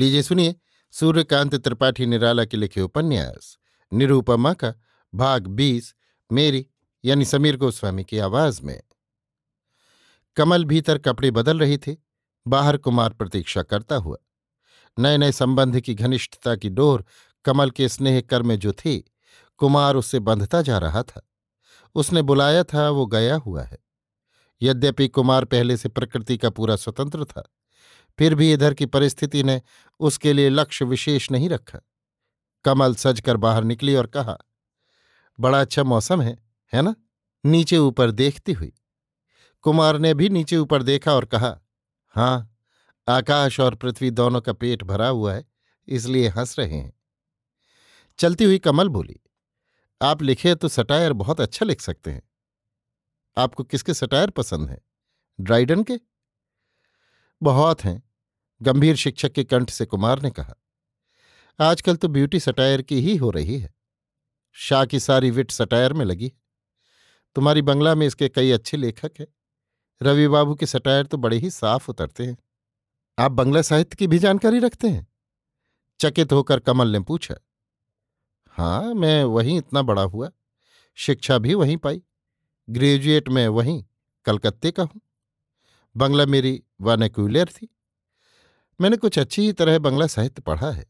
लीजिए सुनिए सूर्यकांत त्रिपाठी निराला के लिखे उपन्यास निरूपमा का भाग बीस मेरी यानी समीर गोस्वामी की आवाज में कमल भीतर कपड़े बदल रही थी बाहर कुमार प्रतीक्षा करता हुआ नए नए संबंध की घनिष्ठता की डोर कमल के स्नेह कर में जो थी कुमार उससे बंधता जा रहा था उसने बुलाया था वो गया हुआ है यद्यपि कुमार पहले से प्रकृति का पूरा स्वतंत्र था फिर भी इधर की परिस्थिति ने उसके लिए लक्ष्य विशेष नहीं रखा कमल सजकर बाहर निकली और कहा बड़ा अच्छा मौसम है है ना नीचे ऊपर देखती हुई कुमार ने भी नीचे ऊपर देखा और कहा हाँ आकाश और पृथ्वी दोनों का पेट भरा हुआ है इसलिए हंस रहे हैं चलती हुई कमल बोली आप लिखे तो सटायर बहुत अच्छा लिख सकते हैं आपको किसके सटायर पसंद है ड्राइडन के बहुत हैं गंभीर शिक्षक के कंठ से कुमार ने कहा आजकल तो ब्यूटी सटायर की ही हो रही है शाह की सारी विट सटायर में लगी तुम्हारी बंगला में इसके कई अच्छे लेखक हैं रवि बाबू के सटायर तो बड़े ही साफ उतरते हैं आप बंगला साहित्य की भी जानकारी रखते हैं चकित होकर कमल ने पूछा हाँ मैं वहीं इतना बड़ा हुआ शिक्षा भी वहीं पाई ग्रेजुएट मैं वहीं कलकत्ते का हूं बंगला मेरी वानैक्यूलियर थी मैंने कुछ अच्छी ही तरह बंगला साहित्य पढ़ा है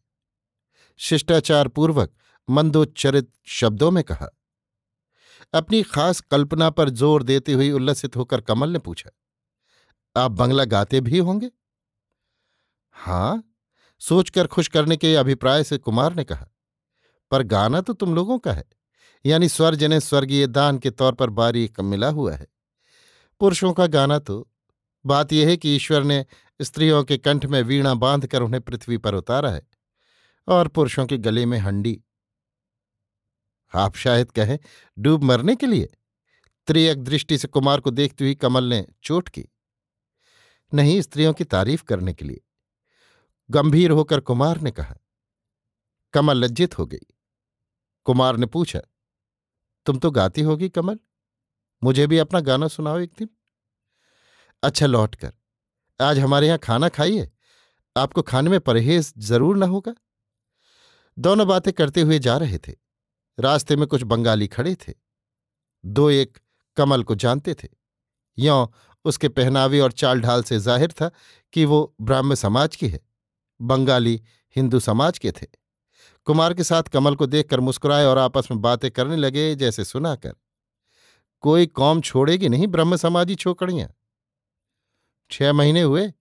शिष्टाचार पूर्वक मंदोच्चरित शब्दों में कहा अपनी खास कल्पना पर जोर देती हुई उल्लसित होकर कमल ने पूछा आप बंगला गाते भी होंगे हाँ सोचकर खुश करने के अभिप्राय से कुमार ने कहा पर गाना तो तुम लोगों का है यानी स्वर जिन्हें स्वर्गीय दान के तौर पर बारीक मिला हुआ है पुरुषों का गाना तो बात यह है कि ईश्वर ने स्त्रियों के कंठ में वीणा बांधकर उन्हें पृथ्वी पर उतारा है और पुरुषों के गले में हंडी आप शायद कहें डूब मरने के लिए त्रियक दृष्टि से कुमार को देखते हुई कमल ने चोट की नहीं स्त्रियों की तारीफ करने के लिए गंभीर होकर कुमार ने कहा कमल लज्जित हो गई कुमार ने पूछा तुम तो गाती होगी कमल मुझे भी अपना गाना सुनाओ एक दिन अच्छा लौट कर आज हमारे यहां खाना खाइए आपको खाने में परहेज जरूर ना होगा दोनों बातें करते हुए जा रहे थे रास्ते में कुछ बंगाली खड़े थे दो एक कमल को जानते थे यौ उसके पहनावे और चाल ढाल से जाहिर था कि वो ब्राह्म समाज की है बंगाली हिंदू समाज के थे कुमार के साथ कमल को देखकर मुस्कुराए और आपस में बातें करने लगे जैसे सुनाकर कोई कौम छोड़ेगी नहीं ब्रह्म समाजी छोकड़ियां छह महीने हुए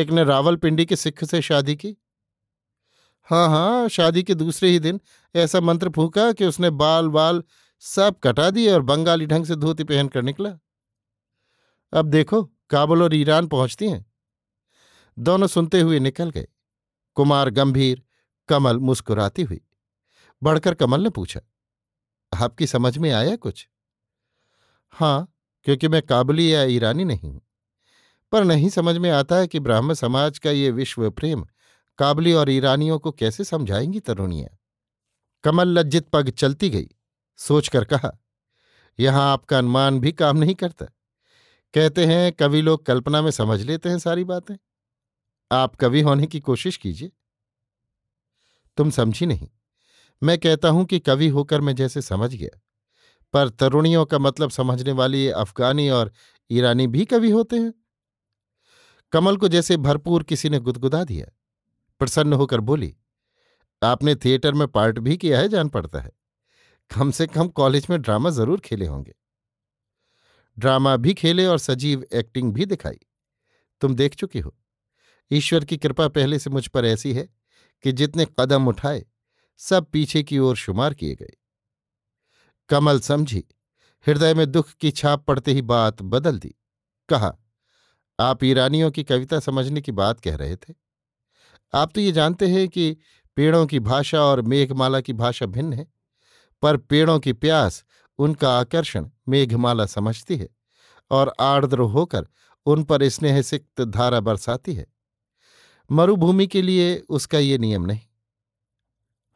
एक ने रावलपिंडी के सिख से शादी की हाँ हाँ शादी के दूसरे ही दिन ऐसा मंत्र फूका कि उसने बाल बाल सब कटा दिए और बंगाली ढंग से धोती पहन कर निकला अब देखो काबुल और ईरान पहुंचती हैं दोनों सुनते हुए निकल गए कुमार गंभीर कमल मुस्कुराती हुई बढ़कर कमल ने पूछा आपकी समझ में आया कुछ हाँ क्योंकि मैं काबुली या ईरानी नहीं हूं पर नहीं समझ में आता है कि ब्राह्म समाज का ये विश्व प्रेम काबली और ईरानियों को कैसे समझाएंगी तरुणियां कमल लज्जित पग चलती गई सोचकर कहा यहां आपका अनुमान भी काम नहीं करता कहते हैं कवि लोग कल्पना में समझ लेते हैं सारी बातें आप कवि होने की कोशिश कीजिए तुम समझी नहीं मैं कहता हूं कि कवि होकर मैं जैसे समझ गया पर तरुणियों का मतलब समझने वाली अफगानी और ईरानी भी कवि होते हैं कमल को जैसे भरपूर किसी ने गुदगुदा दिया प्रसन्न होकर बोली आपने थिएटर में पार्ट भी किया है जान पड़ता है कम से कम कॉलेज में ड्रामा जरूर खेले होंगे ड्रामा भी खेले और सजीव एक्टिंग भी दिखाई तुम देख चुकी हो ईश्वर की कृपा पहले से मुझ पर ऐसी है कि जितने कदम उठाए सब पीछे की ओर शुमार किए गए कमल समझी हृदय में दुख की छाप पड़ते ही बात बदल दी कहा आप ईरानियों की कविता समझने की बात कह रहे थे आप तो ये जानते हैं कि पेड़ों की भाषा और मेघमाला की भाषा भिन्न है पर पेड़ों की प्यास उनका आकर्षण मेघमाला समझती है और आर्द्र होकर उन पर स्नेह सिक्त धारा बरसाती है मरुभूमि के लिए उसका ये नियम नहीं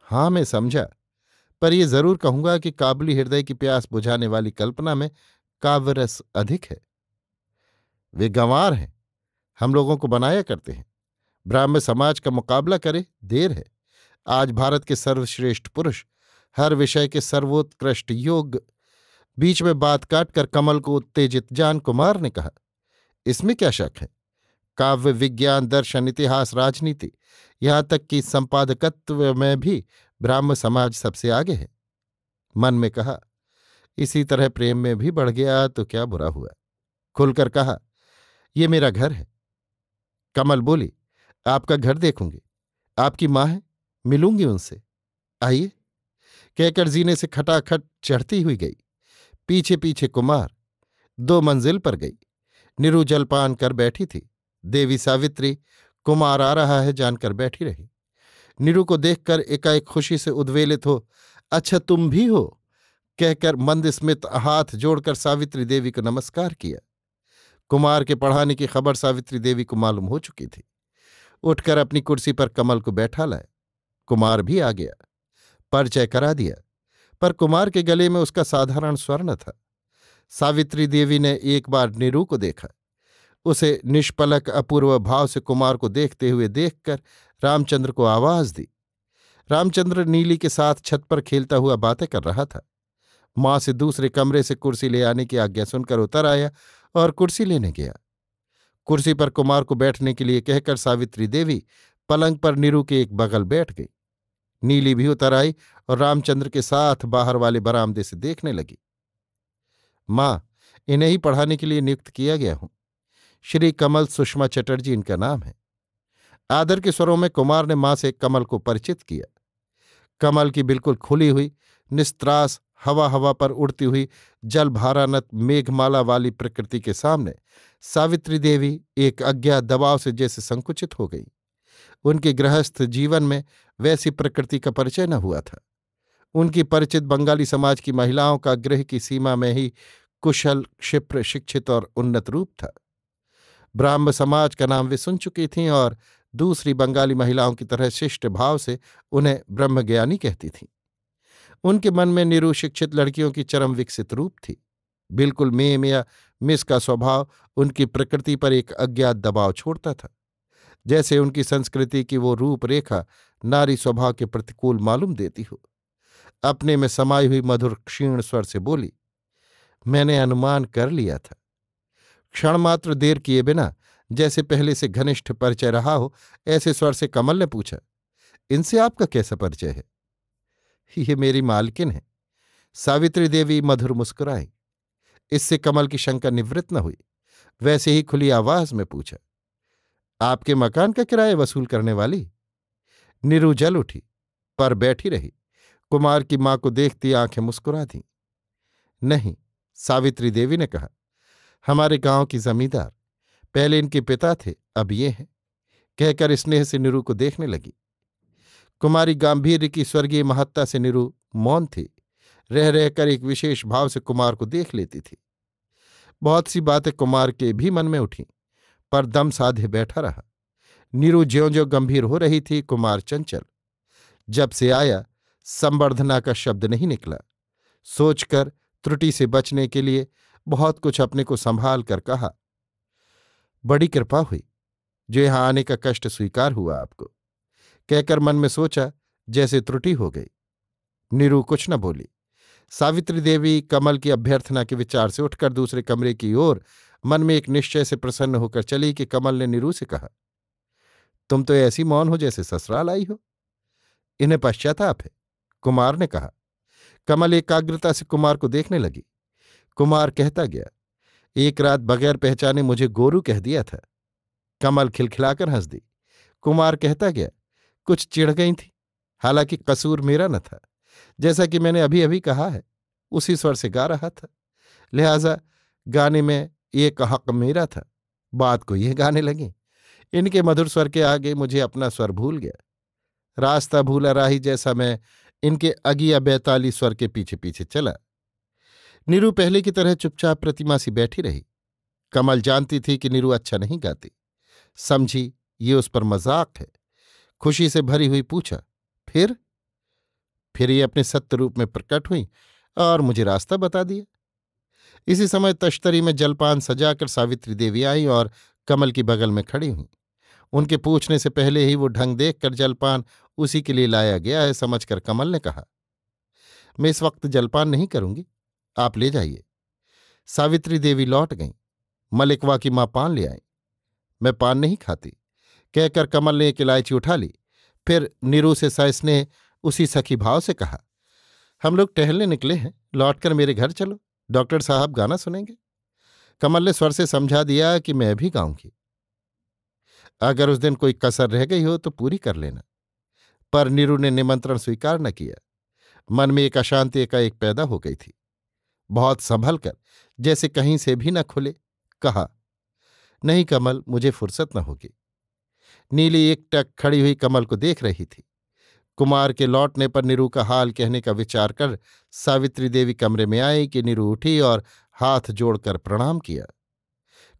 हाँ मैं समझा पर यह जरूर कहूंगा कि काबली हृदय की प्यास बुझाने वाली कल्पना में काव्यरस अधिक है वे गंवार हैं हम लोगों को बनाया करते हैं ब्राह्म समाज का मुकाबला करे देर है आज भारत के सर्वश्रेष्ठ पुरुष हर विषय के सर्वोत्कृष्ट योग बीच में बात काटकर कमल को उत्तेजित जान कुमार ने कहा इसमें क्या शक है काव्य विज्ञान दर्शन इतिहास राजनीति यहाँ तक कि संपादकत्व में भी ब्राह्म समाज सबसे आगे है मन में कहा इसी तरह प्रेम में भी बढ़ गया तो क्या बुरा हुआ खुलकर कहा ये मेरा घर है कमल बोली आपका घर देखूंगी आपकी माँ है मिलूंगी उनसे आइए कहकर जीने से खटाखट चढ़ती हुई गई पीछे पीछे कुमार दो मंजिल पर गई निरु जलपान कर बैठी थी देवी सावित्री कुमार आ रहा है जानकर बैठी रही निरु को देखकर एकाएक खुशी से उद्वेलित हो अच्छा तुम भी हो कहकर मंद स्मित हाथ जोड़कर सावित्री देवी को नमस्कार किया कुमार के पढ़ाने की खबर सावित्री देवी को मालूम हो चुकी थी उठकर अपनी कुर्सी पर कमल को बैठा लाए कुमार भी आ गया परिचय करा दिया पर कुमार के गले में उसका साधारण स्वर्ण था सावित्री देवी ने एक बार नीरू को देखा उसे निष्पलक अपूर्व भाव से कुमार को देखते हुए देखकर रामचंद्र को आवाज दी रामचंद्र नीली के साथ छत पर खेलता हुआ बातें कर रहा था मां से दूसरे कमरे से कुर्सी ले आने की आज्ञा सुनकर उतर आया और कुर्सी लेने गया कुर्सी पर कुमार को बैठने के लिए कहकर सावित्री देवी पलंग पर नीरू के एक बगल बैठ गई नीली भी उतर आई और रामचंद्र के साथ बाहर वाले बरामदे से देखने लगी मां इन्हें ही पढ़ाने के लिए नियुक्त किया गया हूं श्री कमल सुषमा चटर्जी इनका नाम है आदर के स्वरों में कुमार ने मां से कमल को परिचित किया कमल की बिल्कुल खुली हुई निस्त्रास हवा हवा पर उड़ती हुई जलभारानत मेघमाला वाली प्रकृति के सामने सावित्री देवी एक अज्ञात दबाव से जैसे संकुचित हो गई उनके गृहस्थ जीवन में वैसी प्रकृति का परिचय न हुआ था उनकी परिचित बंगाली समाज की महिलाओं का गृह की सीमा में ही कुशल क्षिप्र शिक्षित और उन्नत रूप था ब्राह्म समाज का नाम वे सुन चुकी थीं और दूसरी बंगाली महिलाओं की तरह शिष्ट भाव से उन्हें ब्रह्मज्ञानी कहती थीं उनके मन में निरुशिक्षित लड़कियों की चरम विकसित रूप थी बिल्कुल मेम या मिस का स्वभाव उनकी प्रकृति पर एक अज्ञात दबाव छोड़ता था जैसे उनकी संस्कृति की वो रूपरेखा नारी स्वभाव के प्रतिकूल मालूम देती हो अपने में समाई हुई मधुर क्षीण स्वर से बोली मैंने अनुमान कर लिया था क्षण मात्र देर किए बिना जैसे पहले से घनिष्ठ परिचय रहा हो ऐसे स्वर से कमल ने पूछा इनसे आपका कैसा परिचय है ये मेरी मालकिन है सावित्री देवी मधुर मुस्कुराई इससे कमल की शंका निवृत्त न हुई वैसे ही खुली आवाज में पूछा आपके मकान का किराया वसूल करने वाली निरु जल उठी पर बैठी रही कुमार की मां को देखती आंखें मुस्कुरा दीं नहीं सावित्री देवी ने कहा हमारे गांव की जमींदार पहले इनके पिता थे अब ये हैं कहकर स्नेह से निरु को देखने लगी कुमारी गांधीर्य की स्वर्गीय महत्ता से निरु मौन थी रह रहकर एक विशेष भाव से कुमार को देख लेती थी बहुत सी बातें कुमार के भी मन में उठी पर दम साधे बैठा रहा नीरु ज्यो ज्यो गंभीर हो रही थी कुमार चंचल जब से आया संवर्धना का शब्द नहीं निकला सोचकर त्रुटि से बचने के लिए बहुत कुछ अपने को संभाल कर कहा बड़ी कृपा हुई जो यहां आने का कष्ट स्वीकार हुआ आपको कहकर मन में सोचा जैसे त्रुटि हो गई नीरू कुछ न बोली सावित्री देवी कमल की अभ्यर्थना के विचार से उठकर दूसरे कमरे की ओर मन में एक निश्चय से प्रसन्न होकर चली कि कमल ने नीरू से कहा तुम तो ऐसी मौन हो जैसे ससुराल आई हो इन्हें पश्चाताप है कुमार ने कहा कमल एकाग्रता से कुमार को देखने लगी कुमार कहता गया एक रात बगैर पहचाने मुझे गोरू कह दिया था कमल खिलखिलाकर हंस दी कुमार कहता गया कुछ चिढ़ गई थी हालांकि कसूर मेरा न था जैसा कि मैंने अभी अभी कहा है उसी स्वर से गा रहा था लिहाजा गाने में एक हक मेरा था बात को यह गाने लगी इनके मधुर स्वर के आगे मुझे अपना स्वर भूल गया रास्ता भूला राही जैसा मैं इनके अगिया बैताली स्वर के पीछे पीछे चला नीरू पहले की तरह चुपचाप प्रतिमा सी बैठी रही कमल जानती थी कि नीरू अच्छा नहीं गाती समझी ये उस पर मजाक है खुशी से भरी हुई पूछा फिर फिर ये अपने सत्य रूप में प्रकट हुई और मुझे रास्ता बता दिया इसी समय तश्तरी में जलपान सजाकर सावित्री देवी आई और कमल की बगल में खड़ी हुई उनके पूछने से पहले ही वो ढंग देखकर जलपान उसी के लिए लाया गया है समझकर कमल ने कहा मैं इस वक्त जलपान नहीं करूंगी आप ले जाइए सावित्री देवी लौट गई मलिकवा की मां पान ले आई मैं पान नहीं खाती कहकर कमल ने एक इलायची उठा ली फिर नीरू से ने उसी सखी भाव से कहा हम लोग टहलने निकले हैं लौटकर मेरे घर चलो डॉक्टर साहब गाना सुनेंगे कमल ने स्वर से समझा दिया कि मैं भी गाऊंगी अगर उस दिन कोई कसर रह गई हो तो पूरी कर लेना पर नीरू ने निमंत्रण स्वीकार न किया मन में एक अशांति एकाएक पैदा हो गई थी बहुत संभल कर जैसे कहीं से भी न खुले कहा नहीं कमल मुझे फुर्सत न होगी नीली एकटक खड़ी हुई कमल को देख रही थी कुमार के लौटने पर नीरू का हाल कहने का विचार कर सावित्री देवी कमरे में आई कि नीरू उठी और हाथ जोड़कर प्रणाम किया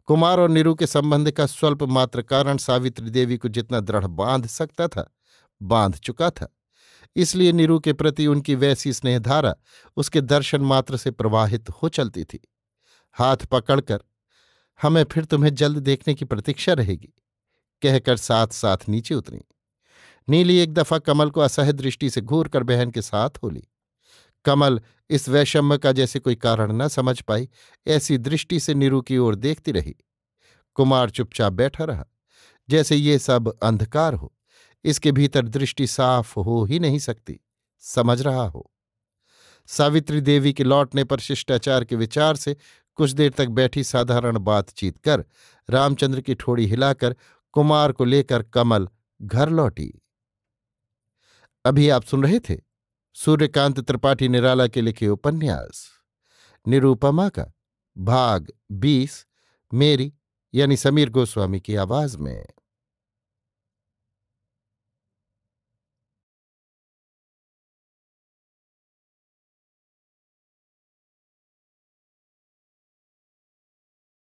कुमार और नीरू के संबंध का स्वल्प मात्र कारण सावित्री देवी को जितना दृढ़ बांध सकता था बांध चुका था इसलिए नीरू के प्रति उनकी वैसी स्नेहधारा उसके दर्शन मात्र से प्रवाहित हो चलती थी हाथ पकड़कर हमें फिर तुम्हें जल्द देखने की प्रतीक्षा रहेगी कहकर साथ साथ नीचे उतरी नीली एक दफा कमल को असह दृष्टि से घूर कर बहन के साथ हो ली कमल इस वैषम्य का जैसे कोई कारण न समझ पाई ऐसी दृष्टि से नीरू की ओर देखती रही कुमार चुपचाप बैठा रहा जैसे ये सब अंधकार हो इसके भीतर दृष्टि साफ हो ही नहीं सकती समझ रहा हो सावित्री देवी के लौटने पर शिष्टाचार के विचार से कुछ देर तक बैठी साधारण बातचीत कर रामचंद्र की ठोड़ी हिलाकर कुमार को लेकर कमल घर लौटी अभी आप सुन रहे थे सूर्यकांत त्रिपाठी निराला के लिखे उपन्यास निरूपमा का भाग बीस मेरी यानी समीर गोस्वामी की आवाज में